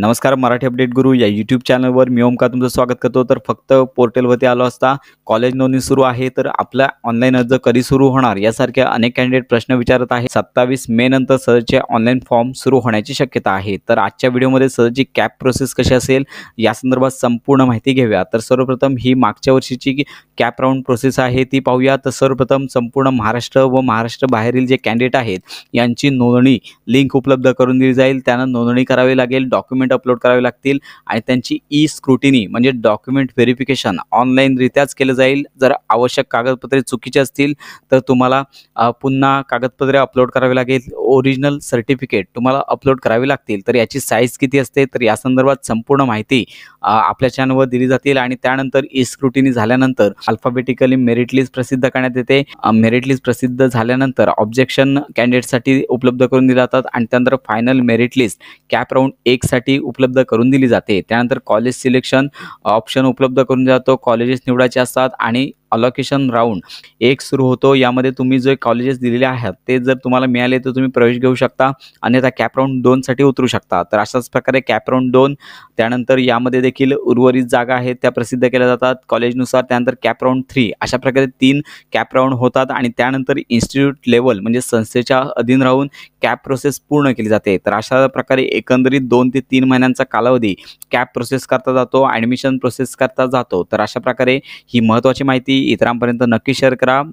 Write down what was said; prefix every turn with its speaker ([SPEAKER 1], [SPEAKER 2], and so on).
[SPEAKER 1] नमस्कार मराठी अपडेट गुरु या यूट्यूब चॅनलवर मी ओमका तुमचं स्वागत करतो तर फक्त पोर्टलवरती आलो असता कॉलेज नोंदणी सुरू आहे तर आपला ऑनलाईन अर्ज कधी सुरू होणार यासारख्या अनेक कॅन्डिडेट प्रश्न विचारत आहे सत्तावीस मे नंतर सहजचे ऑनलाईन फॉर्म सुरू होण्याची शक्यता आहे तर आजच्या व्हिडिओमध्ये सहजची कॅप प्रोसेस कशी असेल या संदर्भात संपूर्ण माहिती घेऊया तर सर्वप्रथम ही मागच्या वर्षीची कॅप राऊंड प्रोसेस आहे ती पाहूया तर सर्वप्रथम संपूर्ण महाराष्ट्र व महाराष्ट्र बाहेरील जे कॅन्डिडेट आहेत यांची नोंदणी लिंक उपलब्ध करून दिली जाईल त्यांना नोंदणी करावी लागेल डॉक्युमेंट अपलोड करावे लागतील आणि त्यांची ई स्क्रुटिनी म्हणजे डॉक्युमेंट व्हेरिफिकेशन ऑनलाईनरित्याच केलं जाईल जर आवश्यक कागदपत्रे चुकीचे असतील तर तुम्हाला पुन्हा कागदपत्रे अपलोड करावी लागेल ओरिजिनल सर्टिफिकेट तुम्हाला अपलोड करावी लागतील तर याची साईज किती असते तर या संदर्भात संपूर्ण माहिती आपल्या चॅनलवर दिली जातील आणि त्यानंतर ई स्क्रुटिनी झाल्यानंतर अल्फाबेटिकली मेरिट लिस्ट प्रसिद्ध करण्यात येते मेरिट लिस्ट प्रसिद्ध झाल्यानंतर ऑब्जेक्शन कॅन्डिडेटसाठी उपलब्ध करून दिले जातात आणि त्यानंतर final merit list CAP round एकसाठी ती उपलब्ध करून दिली जाते त्यानंतर कॉलेज सिलेक्शन ऑप्शन उपलब्ध करून जातो कॉलेजेस निवडायचे असतात आणि अलोकेशन राऊंड एक सुरू होतो यामध्ये तुम्ही जे कॉलेजेस दिलेले आहेत ते जर तुम्हाला मिळाले तर तुम्ही प्रवेश घेऊ शकता अन्यथा कॅप राऊंड दोनसाठी उतरू शकता तर अशाच प्रकारे कॅप राऊंड दोन त्यानंतर यामध्ये देखील उर्वरित जागा आहेत त्या प्रसिद्ध केल्या जातात कॉलेजनुसार त्यानंतर कॅप राऊंड थ्री अशा प्रकारे तीन कॅप राऊंड होतात आणि त्यानंतर इन्स्टिट्यूट लेवल म्हणजे संस्थेच्या अधीन राहून कॅप प्रोसेस पूर्ण केली जाते तर अशा प्रकारे एकंदरीत दोन ते तीन महिन्यांचा कालावधी कॅप प्रोसेस करता जातो ॲडमिशन प्रोसेस करता जातो तर अशा प्रकारे ही महत्त्वाची माहिती इतरांपर्यंत नक्की शेअर करा